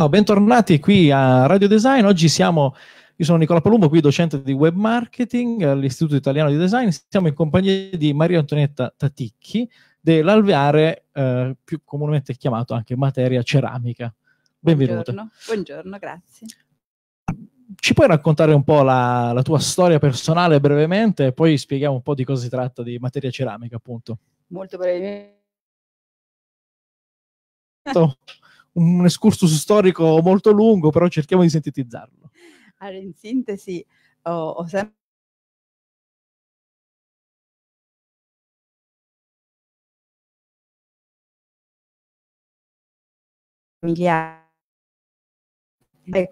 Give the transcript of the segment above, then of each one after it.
Oh, bentornati qui a Radio Design. Oggi siamo, io sono Nicola Palumbo, qui docente di web marketing all'Istituto Italiano di Design. Siamo in compagnia di Maria Antonietta Taticchi dell'alveare, eh, più comunemente chiamato anche materia ceramica. Benvenuta. Buongiorno, buongiorno grazie. Ci puoi raccontare un po' la, la tua storia personale brevemente e poi spieghiamo un po' di cosa si tratta di materia ceramica, appunto. Molto brevemente. Certo un excursus storico molto lungo, però cerchiamo di sintetizzarlo. Allora, in sintesi, ho, ho sempre familiare.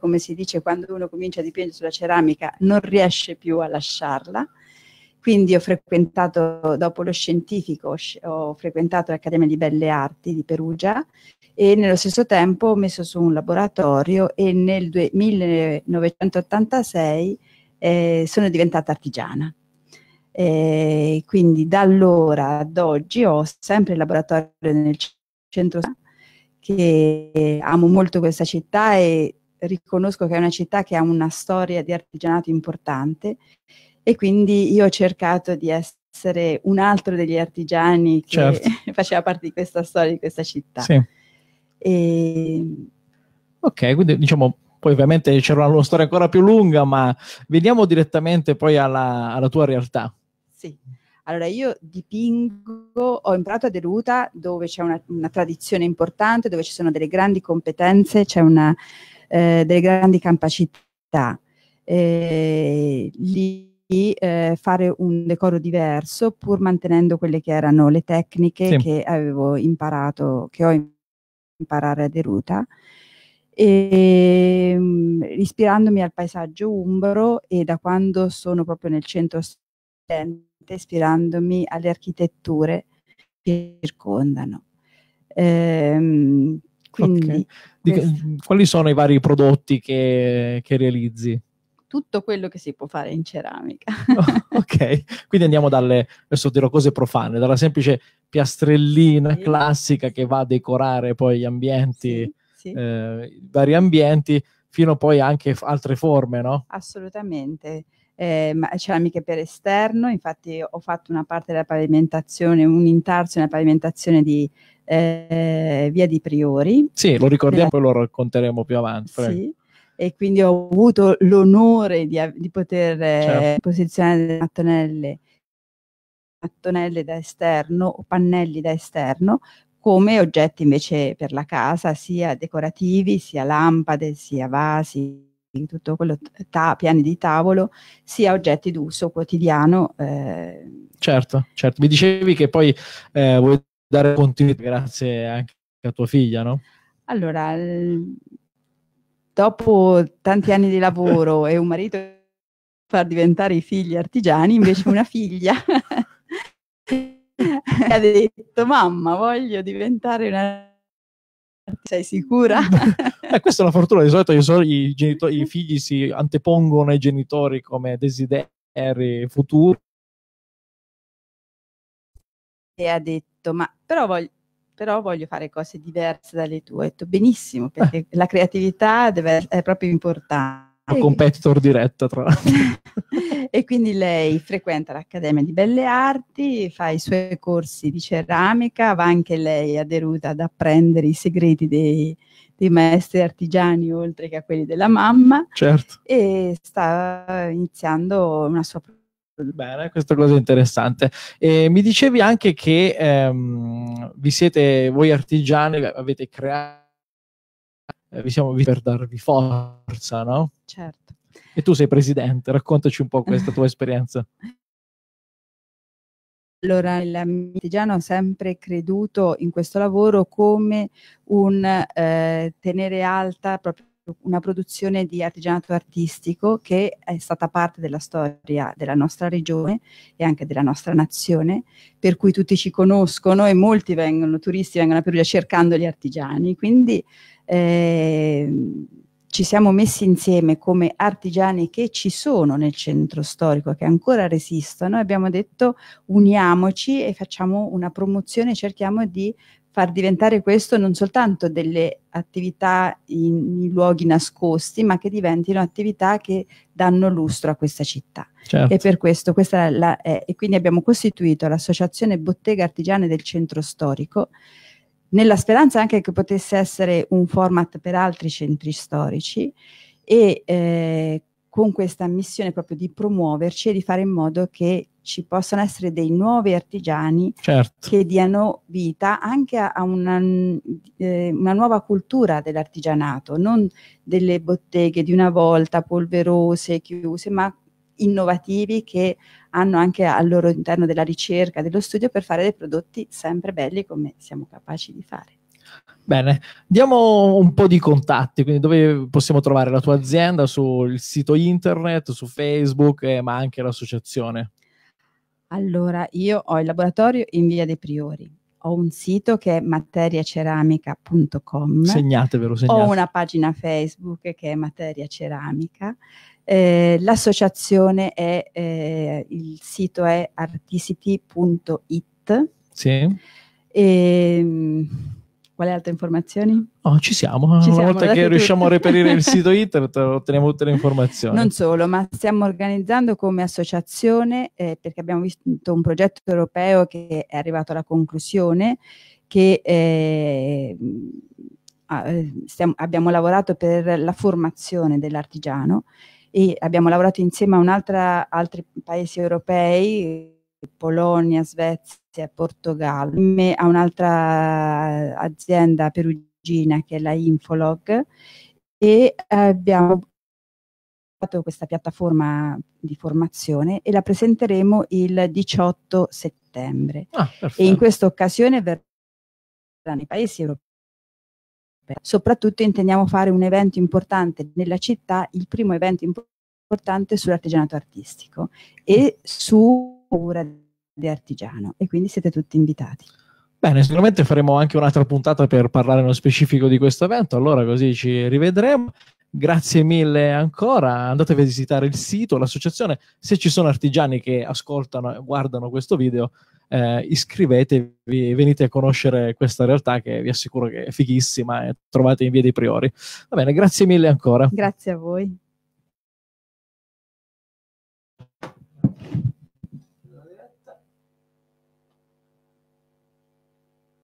Come si dice, quando uno comincia a dipingere sulla ceramica non riesce più a lasciarla, quindi ho frequentato, dopo lo scientifico, ho frequentato l'Accademia di Belle Arti di Perugia e nello stesso tempo ho messo su un laboratorio e nel 1986 eh, sono diventata artigiana. E eh, quindi da allora ad oggi ho sempre il laboratorio nel centro che amo molto questa città e riconosco che è una città che ha una storia di artigianato importante e quindi io ho cercato di essere un altro degli artigiani che certo. faceva parte di questa storia, di questa città. Sì. E... Ehm, ok, quindi diciamo, poi ovviamente c'era una storia ancora più lunga, ma veniamo direttamente poi alla, alla tua realtà. Sì. Allora, io dipingo, ho imparato a Deruta, dove c'è una, una tradizione importante, dove ci sono delle grandi competenze, c'è una, eh, delle grandi capacità. Eh, lì di eh, fare un decoro diverso pur mantenendo quelle che erano le tecniche sì. che avevo imparato, che ho imparato a Deruta, e, ehm, ispirandomi al paesaggio umbro e da quando sono proprio nel centro studente, ispirandomi alle architetture che circondano. Ehm, quindi, okay. Di, quali sono i vari prodotti che, che realizzi? tutto quello che si può fare in ceramica. oh, ok, quindi andiamo dalle, adesso dirò cose profane, dalla semplice piastrellina sì. classica che va a decorare poi gli ambienti, sì, sì. Eh, vari ambienti, fino poi anche f- altre forme, no? Assolutamente. Eh, ceramiche per esterno, infatti ho fatto una parte della pavimentazione, un intarsio nella pavimentazione di eh, Via di Priori. Sì, lo ricordiamo eh. e nella... lo racconteremo più avanti. Sì e quindi ho avuto l'onore di, di poter eh, certo. posizionare mattonelle, mattonelle da esterno o pannelli da esterno come oggetti invece per la casa, sia decorativi, sia lampade, sia vasi, tutto quello, ta- piani di tavolo, sia oggetti d'uso quotidiano. Eh. Certo, certo. Mi dicevi che poi eh, vuoi dare continuità grazie anche a tua figlia, no? Allora, dopo tanti anni di lavoro e un marito far diventare i figli artigiani, invece una figlia ha detto mamma voglio diventare una sei sicura? eh, questa è una fortuna, di solito i, genito- i figli si antepongono ai genitori come desideri futuri. E ha detto, ma però voglio, però voglio fare cose diverse dalle tue. Ho detto benissimo, perché eh. la creatività deve, è proprio importante. Un competitor diretto, tra l'altro. e quindi lei frequenta l'Accademia di Belle Arti, fa i suoi corsi di ceramica, va anche lei a Deruta ad apprendere i segreti dei, dei maestri artigiani oltre che a quelli della mamma certo. e sta iniziando una sua Bene, questa cosa è interessante. E mi dicevi anche che ehm, vi siete, voi artigiani, avete creato, vi siamo vi per darvi forza, no? Certo. E tu sei presidente, raccontaci un po' questa tua esperienza. Allora, il artigiano ha sempre creduto in questo lavoro come un eh, tenere alta proprio una produzione di artigianato artistico che è stata parte della storia della nostra regione e anche della nostra nazione, per cui tutti ci conoscono e molti vengono, turisti vengono a Perugia cercando gli artigiani. Quindi eh, ci siamo messi insieme come artigiani che ci sono nel centro storico, che ancora resistono, e abbiamo detto uniamoci e facciamo una promozione, cerchiamo di far diventare questo non soltanto delle attività in, in, luoghi nascosti, ma che diventino attività che danno lustro a questa città. Certo. E per questo questa è la, è, e quindi abbiamo costituito l'associazione Bottega Artigiane del Centro Storico nella speranza anche che potesse essere un format per altri centri storici e eh, con questa missione proprio di promuoverci e di fare in modo che ci possono essere dei nuovi artigiani certo. che diano vita anche a una, eh, una nuova cultura dell'artigianato, non delle botteghe di una volta polverose, chiuse, ma innovativi che hanno anche al loro interno della ricerca, dello studio per fare dei prodotti sempre belli come siamo capaci di fare. Bene, diamo un po' di contatti, quindi dove possiamo trovare la tua azienda sul sito internet, su Facebook, eh, ma anche l'associazione. Allora, io ho il laboratorio in via dei Priori, ho un sito che è materiaceramica.com. Segnatevelo, segnate. Ho una pagina Facebook che è Materia Ceramica. Eh, l'associazione è, eh, il sito è artisity.it. Sì. E, ehm, quali altre informazioni? Oh, ci siamo. Ci Una siamo, volta che riusciamo tutto. a reperire il sito internet otteniamo tutte le informazioni. Non solo, ma stiamo organizzando come associazione, eh, perché abbiamo visto un progetto europeo che è arrivato alla conclusione, che eh, stiamo, abbiamo lavorato per la formazione dell'artigiano e abbiamo lavorato insieme a altri paesi europei, Polonia, Svezia, Venezia e Portogallo, a un'altra azienda perugina che è la Infolog e abbiamo fatto questa piattaforma di formazione e la presenteremo il 18 settembre. Ah, e in questa occasione verrà nei paesi europei Soprattutto intendiamo fare un evento importante nella città, il primo evento importante sull'artigianato artistico e su di artigiano e quindi siete tutti invitati. Bene, sicuramente faremo anche un'altra puntata per parlare nello specifico di questo evento, allora così ci rivedremo. Grazie mille ancora, andate a visitare il sito, l'associazione, se ci sono artigiani che ascoltano e guardano questo video, eh, iscrivetevi, venite a conoscere questa realtà che vi assicuro che è fighissima e trovate in via dei priori. Va bene, grazie mille ancora. Grazie a voi.